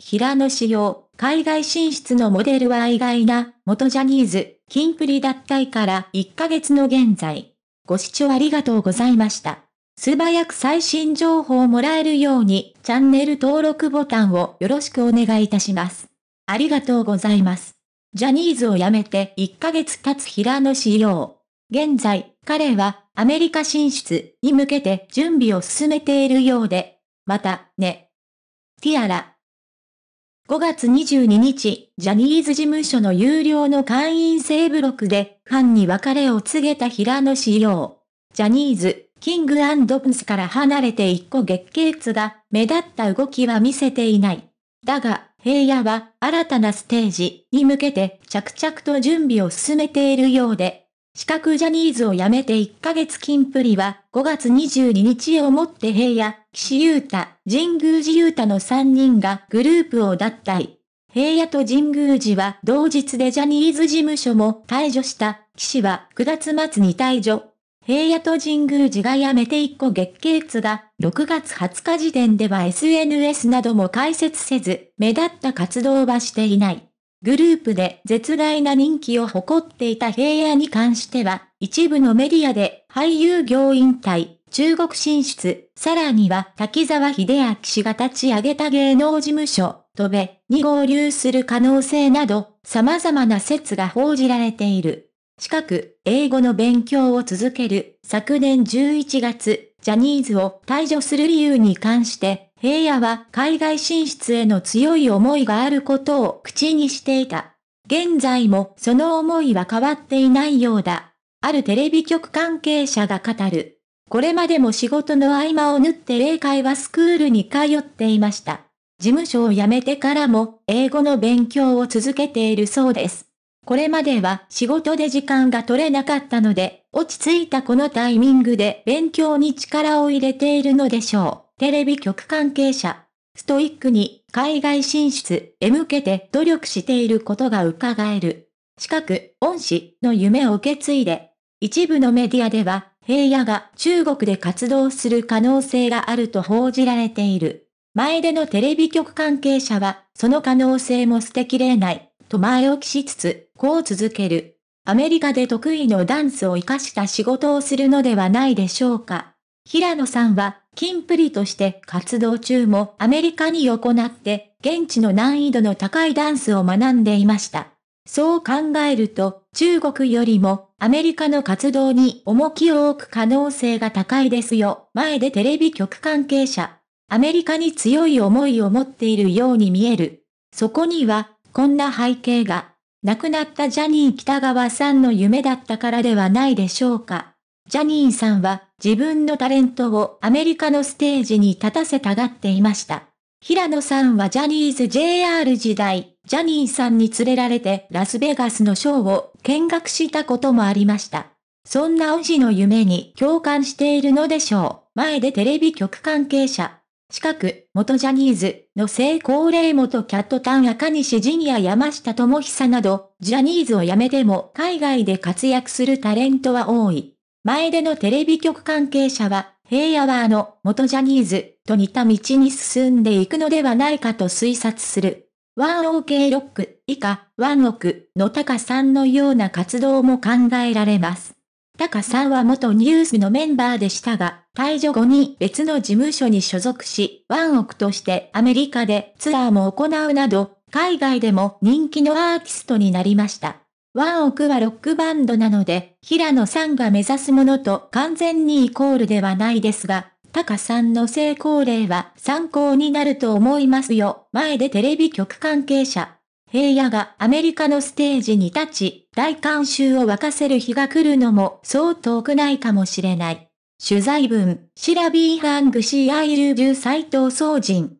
平野紫耀、海外進出のモデルは意外な、元ジャニーズ、金プリ脱退から1ヶ月の現在。ご視聴ありがとうございました。素早く最新情報をもらえるように、チャンネル登録ボタンをよろしくお願いいたします。ありがとうございます。ジャニーズを辞めて1ヶ月経つ平野紫耀。現在、彼はアメリカ進出に向けて準備を進めているようで、また、ね。ティアラ。5月22日、ジャニーズ事務所の有料の会員制ブロックで、ファンに別れを告げた平野仕耀。ジャニーズ、キングプンスから離れて1個月経が、目立った動きは見せていない。だが、平野は新たなステージに向けて着々と準備を進めているようで、四角ジャニーズを辞めて1ヶ月金プリは、5月22日をもって平野、岸優太、神宮寺優太の3人がグループを脱退。平野と神宮寺は同日でジャニーズ事務所も退場した、岸は9月末に退場。平野と神宮寺が辞めて1個月経つが、6月20日時点では SNS なども開設せず、目立った活動はしていない。グループで絶大な人気を誇っていた平野に関しては、一部のメディアで俳優業引退、中国進出、さらには滝沢秀明氏が立ち上げた芸能事務所、戸べ、に合流する可能性など、様々な説が報じられている。近く、英語の勉強を続ける昨年11月、ジャニーズを退場する理由に関して、平野は海外進出への強い思いがあることを口にしていた。現在もその思いは変わっていないようだ。あるテレビ局関係者が語る。これまでも仕事の合間を縫って霊界はスクールに通っていました。事務所を辞めてからも英語の勉強を続けているそうです。これまでは仕事で時間が取れなかったので、落ち着いたこのタイミングで勉強に力を入れているのでしょう。テレビ局関係者、ストイックに海外進出へ向けて努力していることが伺える。近く、恩師の夢を受け継いで、一部のメディアでは、平野が中国で活動する可能性があると報じられている。前でのテレビ局関係者は、その可能性も捨てきれない、と前置きしつつ、こう続ける。アメリカで得意のダンスを活かした仕事をするのではないでしょうか。平野さんは、キンプリとして活動中もアメリカに行って、現地の難易度の高いダンスを学んでいました。そう考えると、中国よりもアメリカの活動に重きを置く可能性が高いですよ。前でテレビ局関係者。アメリカに強い思いを持っているように見える。そこには、こんな背景が。亡くなったジャニー北川さんの夢だったからではないでしょうか。ジャニーンさんは自分のタレントをアメリカのステージに立たせたがっていました。平野さんはジャニーズ JR 時代、ジャニーさんに連れられてラスベガスのショーを見学したこともありました。そんな恩師の夢に共感しているのでしょう。前でテレビ局関係者。近く、元ジャニーズの成功例元キャットタン赤西ジニア山下智久など、ジャニーズを辞めても海外で活躍するタレントは多い。前でのテレビ局関係者は、平野はワーの元ジャニーズと似た道に進んでいくのではないかと推察する。ワンオーケーロック以下、ワンオク、のタカさんのような活動も考えられます。タカさんは元ニュースのメンバーでしたが、退場後に別の事務所に所属し、ワンオクとしてアメリカでツアーも行うなど、海外でも人気のアーティストになりました。ワンオクはロックバンドなので、平野さんが目指すものと完全にイコールではないですが、タカさんの成功例は参考になると思いますよ。前でテレビ局関係者。平野がアメリカのステージに立ち、大観衆を沸かせる日が来るのもそう遠くないかもしれない。取材文、シラビーハングシーアイルデュー斎藤総人。